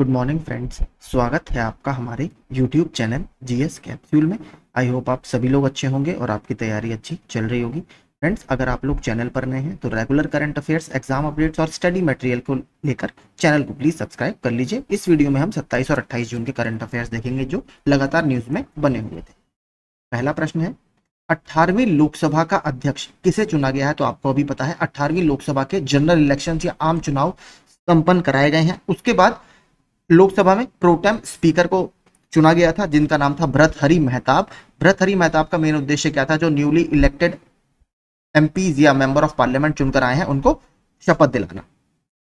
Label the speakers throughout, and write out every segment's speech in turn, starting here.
Speaker 1: good morning friends स्वागत है आपका हमारे यूट्यूब चैनल जीएस कैप्सूल में आई होप आप सभी लोग अच्छे होंगे और आपकी तैयारी अच्छी चल रही होगी फ्रेंड्स अगर आप लोग चैनल पर नए हैं तो regular current affairs exam updates और स्टडी मटेरियल को लेकर चैनल को प्लीज सब्सक्राइब कर लीजिए इस वीडियो में हम सत्ताईस और अट्ठाईस जून के करंट अफेयर्स देखेंगे जो लगातार न्यूज में बने हुए थे पहला प्रश्न है अट्ठारहवीं लोकसभा का अध्यक्ष किसे चुना गया है तो आपको अभी पता है अट्ठारहवीं लोकसभा के जनरल इलेक्शन या आम चुनाव संपन्न कराए गए हैं उसके बाद लोकसभा में प्रोटेम स्पीकर को चुना गया था जिनका नाम था हरी मेहताब हरी मेहताब का मेन उद्देश्य क्या था जो न्यूली इलेक्टेड एम या मेंबर ऑफ पार्लियामेंट चुनकर आए हैं उनको शपथ दिलाना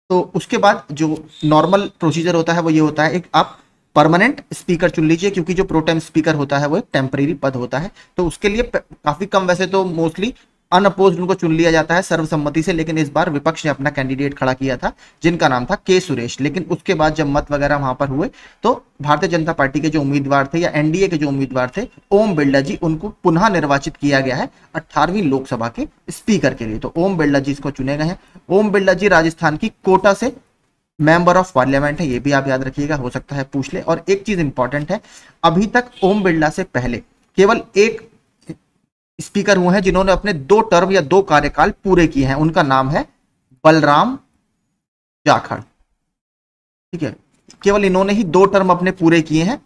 Speaker 1: तो उसके बाद जो नॉर्मल प्रोसीजर होता है वो ये होता है एक आप परमानेंट स्पीकर चुन लीजिए क्योंकि जो प्रोटेम स्पीकर होता है वो एक टेम्परेरी पद होता है तो उसके लिए काफ़ी कम वैसे तो मोस्टली अनअपोज उनको चुन लिया जाता है सर्वसम्मति से लेकिन इस बार विपक्ष ने अपना कैंडिडेट खड़ा किया था जिनका नाम था के सुरेश लेकिन उसके बाद जब मत वगैरह वहां पर हुए तो भारतीय जनता पार्टी के जो उम्मीदवार थे या एनडीए के जो उम्मीदवार थे ओम बिरला जी उनको पुनः निर्वाचित किया गया है अट्ठारहवीं लोकसभा के स्पीकर के लिए तो ओम बिरला जी इसको चुने गए हैं ओम बिरला जी राजस्थान की कोटा से मेंबर ऑफ पार्लियामेंट है ये भी आप याद रखिएगा हो सकता है पूछ ले और एक चीज इंपॉर्टेंट है अभी तक ओम बिरला से पहले केवल एक स्पीकर हुए हैं जिन्होंने अपने दो टर्म या दो कार्यकाल पूरे किए हैं उनका नाम है बलराम जाखड़ ठीक है केवल इन्होंने ही दो टर्म अपने पूरे किए हैं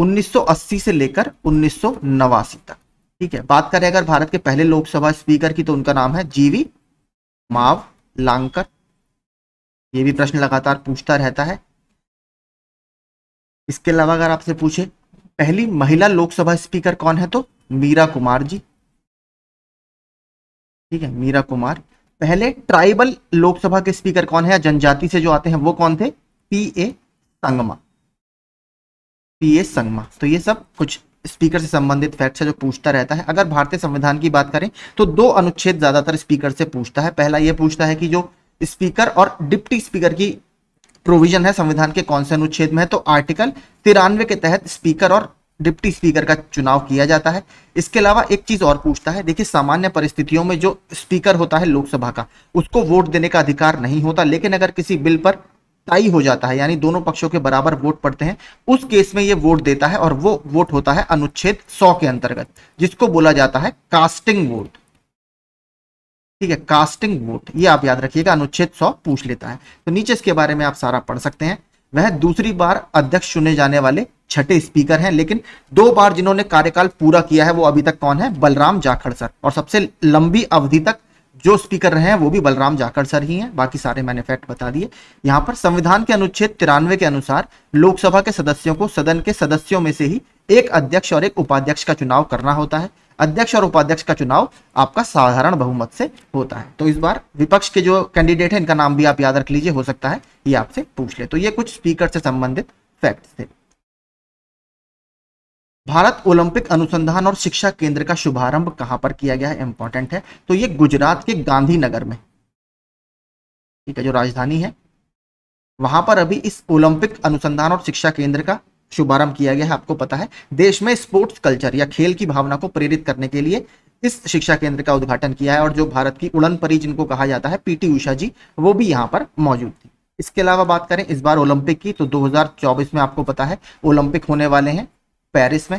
Speaker 1: 1980 से लेकर उन्नीस तक ठीक है बात करें अगर भारत के पहले लोकसभा स्पीकर की तो उनका नाम है जीवी माव लांकर ये भी प्रश्न लगातार पूछता रहता है इसके अलावा अगर आपसे पूछे पहली महिला लोकसभा स्पीकर कौन है तो मीरा कुमार जी ठीक है मीरा कुमार पहले ट्राइबल लोकसभा के स्पीकर कौन है या जनजाति से जो आते हैं वो कौन थे P A Sangma P A Sangma तो ये सब कुछ स्पीकर से संबंधित फैक्ट्स है जो पूछता रहता है अगर भारतीय संविधान की बात करें तो दो अनुच्छेद ज्यादातर स्पीकर से पूछता है पहला यह पूछता है कि जो स्पीकर और डिप्टी स्पीकर की प्रोविजन है संविधान के कौन से अनुच्छेद में है तो आर्टिकल तिरानवे के तहत स्पीकर और डिप्टी स्पीकर का चुनाव किया जाता है इसके अलावा एक चीज और पूछता है देखिए सामान्य परिस्थितियों में जो स्पीकर होता है लोकसभा का उसको वोट देने का अधिकार नहीं होता लेकिन अगर किसी बिल पर टाई हो जाता है यानी दोनों पक्षों के बराबर वोट पड़ते हैं उस केस में ये वोट देता है और वो वोट होता है अनुच्छेद सौ के अंतर्गत जिसको बोला जाता है कास्टिंग वोट ठीक है कास्टिंग वोट ये आप याद रखिएगा अनुच्छेद सौ पूछ लेता है तो नीचे इसके बारे में आप सारा पढ़ सकते हैं वह दूसरी बार अध्यक्ष चुने जाने वाले छठे स्पीकर हैं लेकिन दो बार जिन्होंने कार्यकाल पूरा किया है वो अभी तक कौन है बलराम जाखड़ सर और सबसे लंबी अवधि तक जो स्पीकर रहे हैं वो भी बलराम जाखड़ सर ही हैं बाकी सारे मैंने फैक्ट बता दिए यहाँ पर संविधान के अनुच्छेद तिरानवे के अनुसार लोकसभा के सदस्यों को सदन के सदस्यों में से ही एक अध्यक्ष और एक उपाध्यक्ष का चुनाव करना होता है अध्यक्ष और उपाध्यक्ष का चुनाव आपका साधारण बहुमत से होता है तो इस बार विपक्ष के जो कैंडिडेट है इनका नाम भी आप याद रख लीजिए हो सकता है ये आपसे पूछ ले तो ये कुछ स्पीकर से संबंधित फैक्ट थे भारत ओलंपिक अनुसंधान और शिक्षा केंद्र का शुभारंभ कहां पर किया गया है इंपॉर्टेंट है तो ये गुजरात के गांधीनगर में ठीक है जो राजधानी है वहां पर अभी इस ओलंपिक अनुसंधान और शिक्षा केंद्र का शुभारंभ किया गया है आपको पता है देश में स्पोर्ट्स कल्चर या खेल की भावना को प्रेरित करने के लिए इस शिक्षा केंद्र का उद्घाटन किया है और जो भारत की उड़न परी जिनको कहा जाता है पीटी उषा जी वो भी यहाँ पर मौजूद थी इसके अलावा बात करें इस बार ओलंपिक की तो 2024 में आपको पता है ओलंपिक होने वाले हैं पेरिस में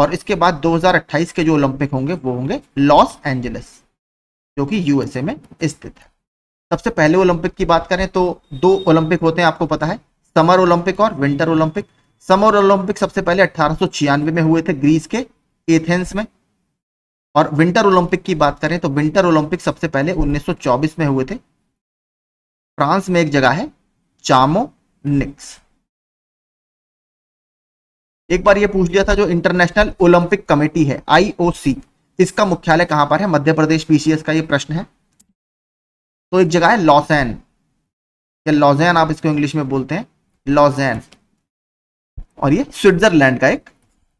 Speaker 1: और इसके बाद 2028 के जो ओलंपिक होंगे वो होंगे लॉस एंजलिस जो कि यूएसए में स्थित है सबसे पहले ओलंपिक की बात करें तो दो ओलंपिक होते हैं आपको पता है समर ओलंपिक और विंटर ओलंपिक समर ओलंपिक सबसे पहले अठारह में हुए थे ग्रीस के एथेंस में और विंटर ओलंपिक की बात करें तो विंटर ओलंपिक सबसे पहले 1924 में हुए थे फ्रांस में एक जगह है चामो निक्स एक बार ये पूछ दिया था जो इंटरनेशनल ओलंपिक कमेटी है आईओसी इसका मुख्यालय कहां पर है मध्य प्रदेश पीसीएस का ये प्रश्न है तो एक जगह है लॉसैन या लॉजैन आप इसको इंग्लिश में बोलते हैं लॉजैन और ये स्विट्जरलैंड का एक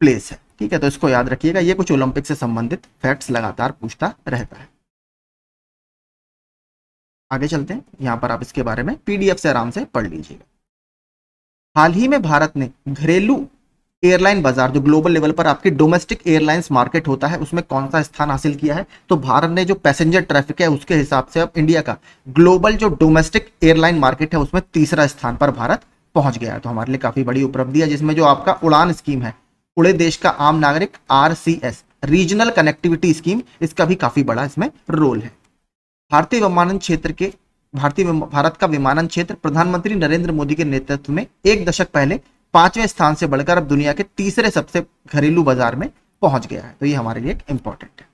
Speaker 1: प्लेस है ठीक है तो इसको याद रखिएगा ये कुछ ओलंपिक से संबंधित फैक्ट्स लगातार पूछता रहता है आगे चलते हैं यहां पर आप इसके बारे में पीडीएफ से आराम से पढ़ लीजिएगा हाल ही में भारत ने घरेलू एयरलाइन बाजार जो ग्लोबल लेवल पर आपकी डोमेस्टिक एयरलाइंस मार्केट होता है उसमें कौन सा स्थान हासिल किया है तो भारत ने जो पैसेंजर ट्रैफिक है उसके हिसाब से अब इंडिया का ग्लोबल जो डोमेस्टिक एयरलाइन मार्केट है उसमें तीसरा स्थान पर भारत पहुंच गया है तो हमारे लिए काफी बड़ी उपलब्धि है जिसमें जो आपका उड़ान स्कीम है उड़े देश का आम नागरिक आर रीजनल कनेक्टिविटी स्कीम इसका भी काफी बड़ा इसमें रोल है भारतीय विमानन क्षेत्र के भारतीय भारत का विमानन क्षेत्र प्रधानमंत्री नरेंद्र मोदी के नेतृत्व में एक दशक पहले पांचवें स्थान से बढ़कर अब दुनिया के तीसरे सबसे घरेलू बाजार में पहुंच गया है तो ये हमारे लिए एक इंपॉर्टेंट है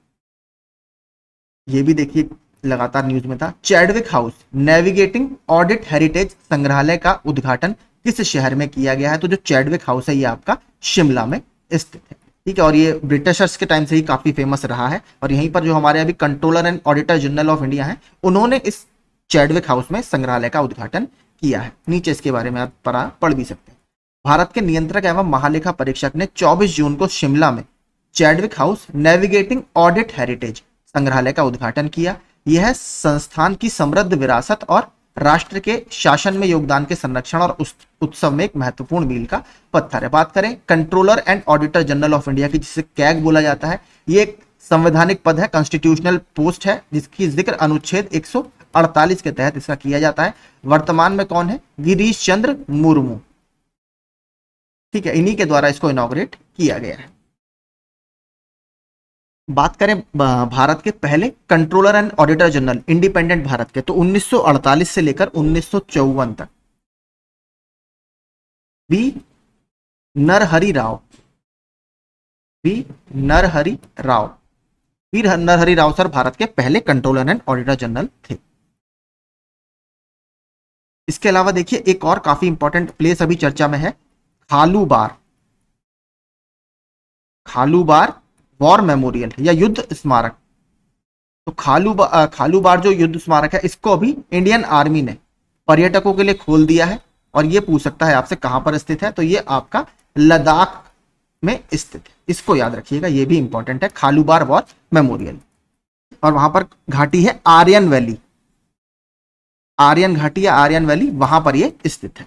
Speaker 1: ये भी देखिए लगातार न्यूज में था Chadwick house navigating audit heritage संग्रहालय का उद्घाटन किस शहर में किया गया है तो जो चैडविक हाउस है ये आपका शिमला में स्थित है ठीक है और ये ब्रिटिशर्स के टाइम से ही काफी फेमस रहा है और यहीं पर जो हमारे अभी controller and auditor general of India है उन्होंने इस चैडविक हाउस में संग्रहालय का उद्घाटन किया है नीचे इसके बारे में आप पढ़ भी सकते हैं भारत के नियंत्रक एवं महालेखा परीक्षक ने 24 जून को शिमला में Chadwick house navigating audit heritage संग्रहालय का उद्घाटन किया यह संस्थान की समृद्ध विरासत और राष्ट्र के शासन में योगदान के संरक्षण और उत्सव में एक महत्वपूर्ण मील का पत्थर है बात करें controller and auditor general of India की जिसे कैग बोला जाता है ये एक संवैधानिक पद है कॉन्स्टिट्यूशनल पोस्ट है जिसकी जिक्र अनुच्छेद 148 के तहत इसका किया जाता है वर्तमान में कौन है गिरीश चंद्र मुर्मू ठीक है इन्हीं के द्वारा इसको इनोग्रेट किया गया है बात करें भारत के पहले controller and auditor general independent भारत के तो 1948 से लेकर उन्नीस तक B Narhari Rao B Narhari Rao B Narhari Rao sir भारत के पहले कंट्रोलर एंड ऑडिटर जनरल थे इसके अलावा देखिए एक और काफी इंपॉर्टेंट प्लेस अभी चर्चा में है खालू बार खालू बार वॉर मेमोरियल या युद्ध स्मारक तो खालू बा, खालू बार जो युद्ध स्मारक है इसको अभी इंडियन आर्मी ने पर्यटकों के लिए खोल दिया है और ये पूछ सकता है आपसे कहां पर स्थित है तो ये आपका लद्दाख में स्थित है इसको याद रखिएगा ये भी इंपॉर्टेंट है खालूबार वॉर मेमोरियल और वहां पर घाटी है आर्यन वैली आर्यन घाटी या आर्यन वैली वहां पर ये स्थित है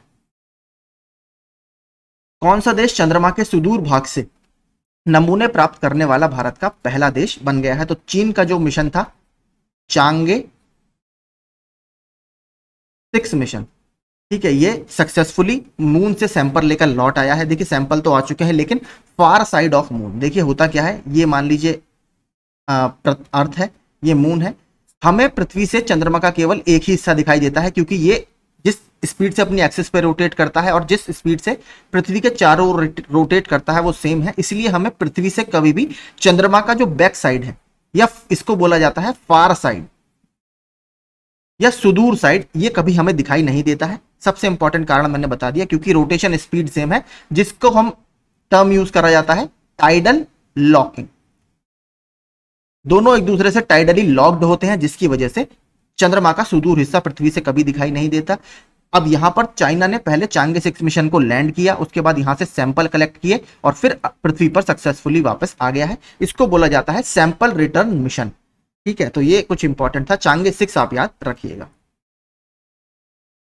Speaker 1: कौन सा देश चंद्रमा के सुदूर भाग से नमूने प्राप्त करने वाला भारत का पहला देश बन गया है तो चीन का जो मिशन था चांगे सिक्स मिशन ठीक है ये सक्सेसफुली मून से सैंपल लेकर लौट आया है देखिए सैंपल तो आ चुके हैं लेकिन फार साइड ऑफ मून देखिए होता क्या है ये मान लीजिए अर्थ है ये मून है हमें पृथ्वी से चंद्रमा का केवल एक ही हिस्सा दिखाई देता है क्योंकि ये जिस स्पीड से अपनी एक्सिस पे रोटेट करता है और जिस स्पीड से पृथ्वी के चारों ओर रोटेट करता है वो सेम है इसलिए हमें पृथ्वी से कभी भी चंद्रमा का जो बैक साइड है या इसको बोला जाता है फार साइड या सुदूर साइड ये कभी हमें दिखाई नहीं देता है सबसे इंपॉर्टेंट कारण मैंने बता दिया क्योंकि रोटेशन स्पीड सेम है जिसको हम टर्म यूज करा जाता है टाइडल लॉकिंग दोनों एक दूसरे से टाइडली लॉक्ड होते हैं जिसकी वजह से चंद्रमा का सुदूर हिस्सा पृथ्वी से कभी दिखाई नहीं देता अब यहां पर चाइना ने पहले चांगे सिक्स मिशन को लैंड किया उसके बाद यहां से सैंपल कलेक्ट किए और फिर पृथ्वी पर सक्सेसफुली वापस आ गया है इसको बोला जाता है सैंपल रिटर्न मिशन ठीक है तो ये कुछ इंपॉर्टेंट था चांगे सिक्स आप याद रखिएगा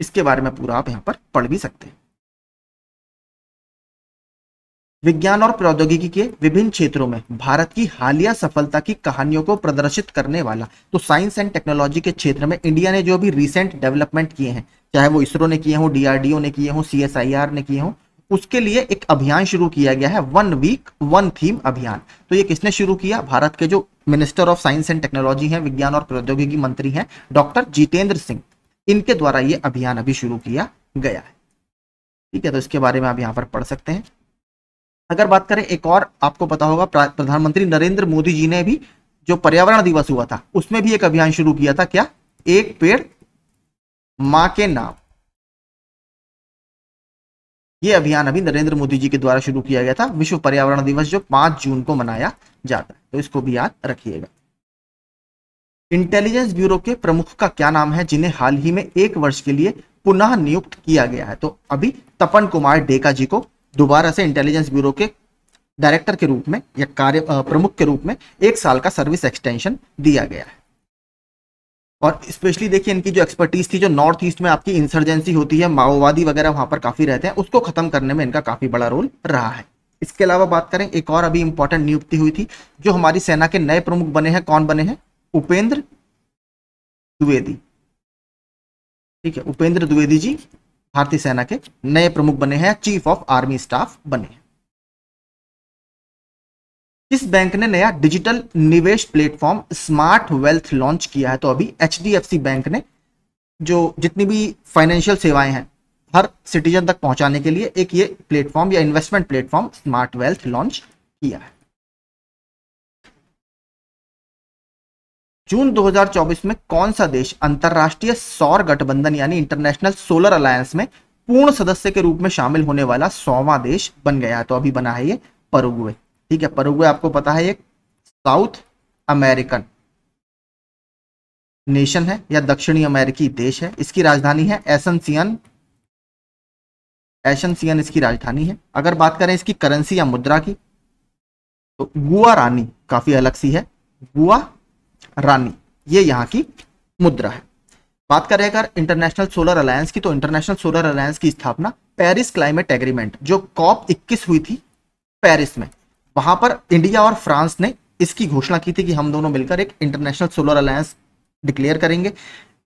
Speaker 1: इसके बारे में पूरा आप यहाँ पर पढ़ भी सकते हैं विज्ञान और प्रौद्योगिकी के विभिन्न क्षेत्रों में भारत की हालिया सफलता की कहानियों को प्रदर्शित करने वाला तो साइंस एंड टेक्नोलॉजी के क्षेत्र में इंडिया ने जो भी रिसेंट डेवलपमेंट किए हैं चाहे वो इसरो ने किए हों डीआरडीओ ने किए हों सीएसआईआर ने किए हों उसके लिए एक अभियान शुरू किया गया है वन वीक वन थीम अभियान तो ये किसने शुरू किया भारत के जो minister of science and technology है विज्ञान और प्रौद्योगिकी मंत्री हैं डॉक्टर जितेंद्र सिंह इनके द्वारा ये अभियान अभी शुरू किया गया है ठीक है तो इसके बारे में आप यहाँ पर पढ़ सकते हैं अगर बात करें एक और आपको पता होगा प्रधानमंत्री नरेंद्र मोदी जी ने भी जो पर्यावरण दिवस हुआ था उसमें भी एक अभियान शुरू किया था क्या एक पेड़ मां के नाम ये अभियान अभी नरेंद्र मोदी जी के द्वारा शुरू किया गया था विश्व पर्यावरण दिवस जो पांच जून को मनाया जाता है तो इसको भी याद रखिएगा इंटेलिजेंस ब्यूरो के प्रमुख का क्या नाम है जिन्हें हाल ही में एक वर्ष के लिए पुनः नियुक्त किया गया है तो अभी तपन कुमार डेका जी को दोबारा से इंटेलिजेंस ब्यूरो के डायरेक्टर के रूप में या कार्य प्रमुख के रूप में एक साल का सर्विस एक्सटेंशन दिया गया है और स्पेशली देखिए इनकी जो एक्सपर्टीज थी जो नॉर्थ ईस्ट में आपकी इंसर्जेंसी होती है माओवादी वगैरह वहां पर काफी रहते हैं उसको खत्म करने में इनका काफी बड़ा रोल रहा है इसके अलावा बात करें एक और अभी इंपॉर्टेंट नियुक्ति हुई थी जो हमारी सेना के नए प्रमुख बने हैं कौन बने हैं उपेंद्र द्विवेदी ठीक है उपेंद्र द्विवेदी जी भारतीय सेना के नए प्रमुख बने हैं चीफ ऑफ आर्मी स्टाफ बने हैं इस बैंक ने नया डिजिटल निवेश प्लेटफॉर्म स्मार्ट वेल्थ लॉन्च किया है तो अभी एच बैंक ने जो जितनी भी फाइनेंशियल सेवाएं हैं हर सिटीजन तक पहुंचाने के लिए एक ये प्लेटफॉर्म या investment platform smart wealth launch किया है जून 2024 में कौन सा देश अंतर्राष्ट्रीय सौर गठबंधन यानी इंटरनेशनल सोलर अलायंस में पूर्ण सदस्य के रूप में शामिल होने वाला सौवा देश बन गया तो अभी बना है ये परुगुए ठीक है परुगुए आपको पता है एक साउथ अमेरिकन नेशन है या दक्षिणी अमेरिकी देश है इसकी राजधानी है एसनसियन एशनसियन इसकी राजधानी है अगर बात करें इसकी करेंसी या मुद्रा की तो गुआ रानी काफी अलग सी है गुआ रानी ये यहाँ की मुद्रा है बात करें अगर इंटरनेशनल सोलर अलायंस की तो इंटरनेशनल सोलर अलायंस की स्थापना पेरिस क्लाइमेट एग्रीमेंट जो कॉप 21 हुई थी पेरिस में वहां पर इंडिया और फ्रांस ने इसकी घोषणा की थी कि हम दोनों मिलकर एक इंटरनेशनल सोलर अलायंस डिक्लेयर करेंगे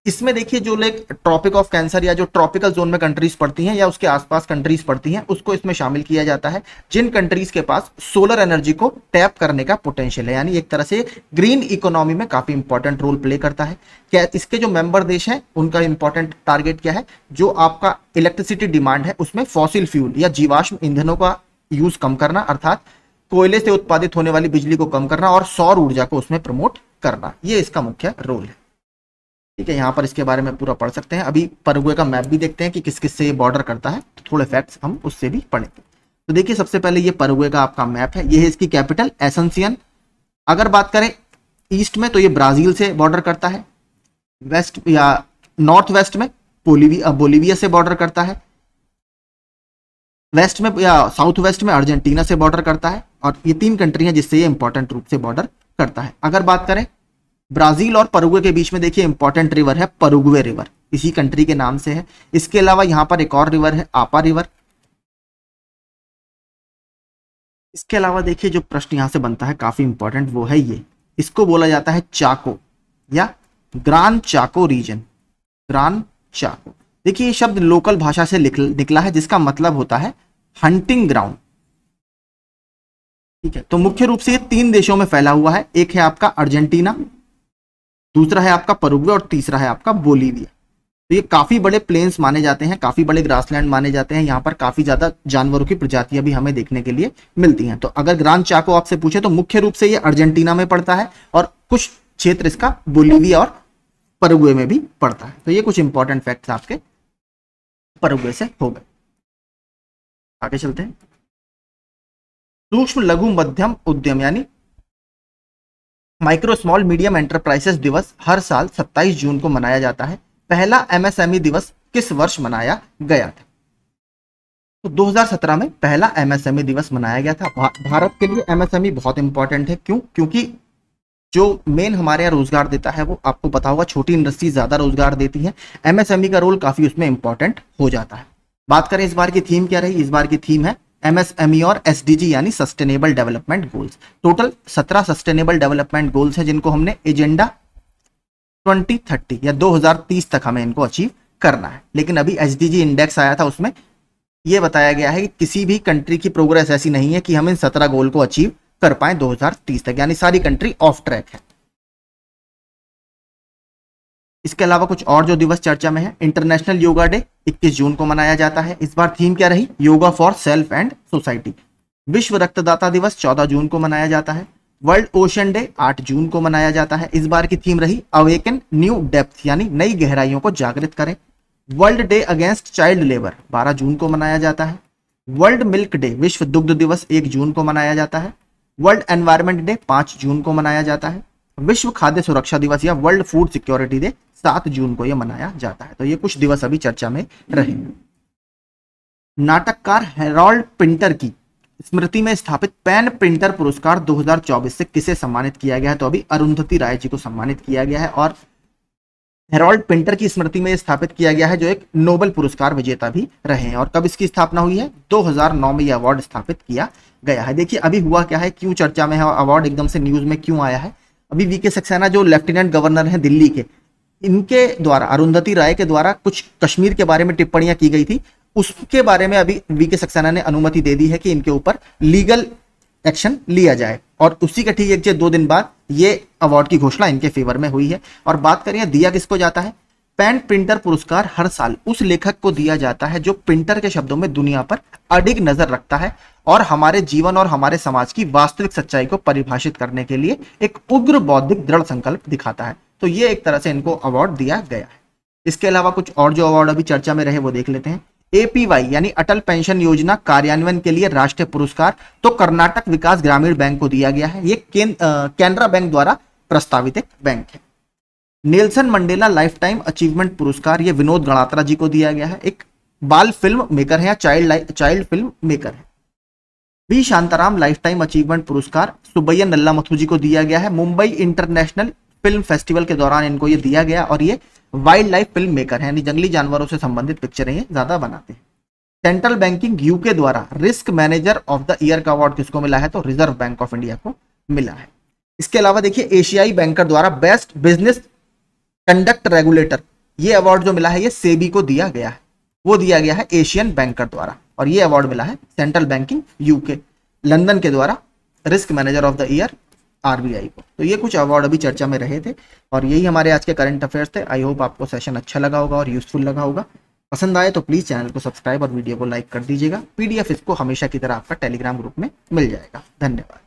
Speaker 1: इसमें देखिए जो लोग ट्रॉपिक ऑफ कैंसर या जो ट्रॉपिकल जोन में कंट्रीज पड़ती हैं या उसके आसपास कंट्रीज पड़ती हैं उसको इसमें शामिल किया जाता है जिन कंट्रीज के पास सोलर एनर्जी को टैप करने का पोटेंशियल है यानी एक तरह से ग्रीन इकोनॉमी में काफी इंपॉर्टेंट रोल प्ले करता है क्या इसके जो मेंबर देश हैं उनका इंपॉर्टेंट टारगेट क्या है जो आपका इलेक्ट्रिसिटी डिमांड है उसमें फॉसिल फ्यूल या जीवाश्म ईंधनों का यूज कम करना अर्थात कोयले से उत्पादित होने वाली बिजली को कम करना और सौर ऊर्जा को उसमें प्रमोट करना ये इसका मुख्य रोल है ठीक है यहाँ पर इसके बारे में पूरा पढ़ सकते हैं अभी परगुए का मैप भी देखते हैं कि किस किस से ये बॉर्डर करता है तो थोड़े फैक्ट्स हम उससे भी पढ़ेंगे तो देखिए सबसे पहले ये परगुए का आपका मैप है ये है इसकी कैपिटल एसनसियन अगर बात करें ईस्ट में तो ये ब्राज़ील से बॉर्डर करता है वेस्ट या नॉर्थ वेस्ट में बोलीविया बोलीविया से बॉर्डर करता है वेस्ट में या साउथ वेस्ट में अर्जेंटीना से बॉर्डर करता है और ये तीन कंट्री हैं जिससे ये इंपॉर्टेंट रूप से बॉर्डर करता है अगर बात करें ब्राजील और परुगे के बीच में देखिए इंपॉर्टेंट रिवर है परुगवे रिवर इसी कंट्री के नाम से है इसके अलावा यहां पर एक और रिवर है आपा रिवर इसके अलावा देखिए जो प्रश्न यहां से बनता है काफी इंपॉर्टेंट वो है ये इसको बोला जाता है चाको या Gran Chaco region Gran Chaco देखिए ये शब्द लोकल भाषा से निकला है जिसका मतलब होता है हंटिंग ग्राउंड ठीक है तो मुख्य रूप से ये तीन देशों में फैला हुआ है एक है आपका अर्जेंटीना दूसरा है आपका परुग्वे और तीसरा है आपका बोलीविया तो ये काफी बड़े प्लेन्स माने जाते हैं काफी बड़े ग्रासलैंड माने जाते हैं यहाँ पर काफी ज्यादा जानवरों की प्रजातियां भी हमें देखने के लिए मिलती हैं तो अगर ग्रांड चाको आपसे पूछे तो मुख्य रूप से ये अर्जेंटीना में पड़ता है और कुछ क्षेत्र इसका बोलीविया और परुग्वे में भी पड़ता है तो ये कुछ इंपॉर्टेंट फैक्ट आपके परुग्वे से हो गए आगे चलते हैं सूक्ष्म लघु मध्यम उद्यम यानी माइक्रो स्मॉल मीडियम एंटरप्राइजेस दिवस हर साल 27 जून को मनाया जाता है पहला एमएसएमई e दिवस किस वर्ष मनाया गया था तो 2017 में पहला एमएसएमई e दिवस मनाया गया था भारत के लिए एमएसएमई e बहुत इंपॉर्टेंट है क्यों क्योंकि जो मेन हमारे यहाँ रोजगार देता है वो आपको पता होगा छोटी इंडस्ट्री ज्यादा रोजगार देती है एमएसएमई का रोल काफी उसमें इंपॉर्टेंट हो जाता है बात करें इस बार की थीम क्या रही इस बार की थीम है एमएसएमई e और एसडीजी यानी सस्टेनेबल डेवलपमेंट गोल्स टोटल सत्रह सस्टेनेबल डेवलपमेंट गोल्स हैं जिनको हमने एजेंडा 2030 या 2030 तक हमें इनको अचीव करना है लेकिन अभी एसडीजी इंडेक्स आया था उसमें यह बताया गया है कि किसी भी कंट्री की प्रोग्रेस ऐसी नहीं है कि हम इन सत्रह गोल को अचीव कर पाए 2030 तक यानी सारी कंट्री ऑफ ट्रैक है इसके अलावा कुछ और जो दिवस चर्चा में है इंटरनेशनल योगा डे 21 जून को मनाया जाता है इस बार थीम क्या रही yoga for self and society विश्व रक्तदाता दिवस 14 जून को मनाया जाता है वर्ल्ड ओशन डे 8 जून को मनाया जाता है इस बार की थीम रही अवेकन न्यू डेप्थ यानी नई गहराइयों को जागृत करें world day against child labour बारह जून को मनाया जाता है वर्ल्ड मिल्क डे विश्व दुग्ध दिवस एक जून को मनाया जाता है वर्ल्ड एनवायरमेंट डे पांच जून को मनाया जाता है विश्व खाद्य सुरक्षा दिवस या वर्ल्ड फूड सिक्योरिटी डे सात जून को यह मनाया जाता है तो ये कुछ दिवस अभी चर्चा में रहे नाटककार हेरोल्ड प्रिंटर की स्मृति में स्थापित पेन प्रिंटर पुरस्कार 2024 से किसे सम्मानित किया गया है तो अभी अरुंधति राय जी को सम्मानित किया गया है और हेरोल्ड प्रिंटर की स्मृति में स्थापित किया गया है जो एक नोबेल पुरस्कार विजेता भी रहे हैं और कब इसकी स्थापना हुई है 2009 में यह अवार्ड स्थापित किया गया है देखिए अभी हुआ क्या है क्यों चर्चा में है अवार्ड एकदम से न्यूज में क्यों आया है अभी वी सक्सेना जो लेफ्टिनेंट गवर्नर है दिल्ली के इनके द्वारा अरुंधति राय के द्वारा कुछ कश्मीर के बारे में टिप्पणियां की गई थी उसके बारे में अभी वी के सक्सेना ने अनुमति दे दी है कि इनके ऊपर लीगल एक्शन लिया जाए और उसी के ठीक एक दो दिन बाद ये अवार्ड की घोषणा इनके फेवर में हुई है और बात करें दिया किसको जाता है पेन प्रिंटर पुरस्कार हर साल उस लेखक को दिया जाता है जो प्रिंटर के शब्दों में दुनिया पर अडिग नजर रखता है और हमारे जीवन और हमारे समाज की वास्तविक सच्चाई को परिभाषित करने के लिए एक उग्र बौद्धिक दृढ़ संकल्प दिखाता है तो ये एक तरह से इनको अवार्ड दिया गया है इसके अलावा कुछ और जो अवार्ड अभी चर्चा में रहे वो देख लेते हैं एपीवाई यानी अटल पेंशन योजना कार्यान्वयन के लिए राष्ट्रीय पुरस्कार तो कर्नाटक विकास ग्रामीण बैंक को दिया गया है ये कैनरा बैंक द्वारा प्रस्तावित एक बैंक है Nelson Mandela lifetime achievement पुरस्कार ये विनोद गणात्रा जी को दिया गया है एक बाल फिल्म मेकर है या चाइल्ड चाइल्ड फिल्म मेकर है B Shantaram lifetime achievement पुरस्कार सुबैया नल्ला मथु जी को दिया गया है मुंबई इंटरनेशनल फिल्म फेस्टिवल के दौरान इनको ये दिया गया और ये वाइल्ड लाइफ फिल्म मेकर है जंगली जानवरों से संबंधित पिक्चरें ये ज्यादा बनाते हैं सेंट्रल बैंकिंग यूके द्वारा risk manager of the year का अवार्ड किसको मिला है तो रिजर्व बैंक ऑफ इंडिया को मिला है इसके अलावा देखिए एशियाई बैंकर द्वारा बेस्ट बिजनेस कंडक्ट रेगुलेटर ये अवार्ड जो मिला है ये सेबी को दिया गया है वो दिया गया है एशियन बैंकर द्वारा और ये अवार्ड मिला है सेंट्रल बैंकिंग यूके लंदन के द्वारा risk manager of the year RBI को तो ये कुछ अवार्ड अभी चर्चा में रहे थे और यही हमारे आज के करंट अफेयर्स थे आई होप आपको सेशन अच्छा लगा होगा और यूजफुल लगा होगा पसंद आए तो प्लीज़ चैनल को सब्सक्राइब और वीडियो को लाइक कर दीजिएगा पीडीएफ इसको हमेशा की तरह आपका टेलीग्राम ग्रुप में मिल जाएगा धन्यवाद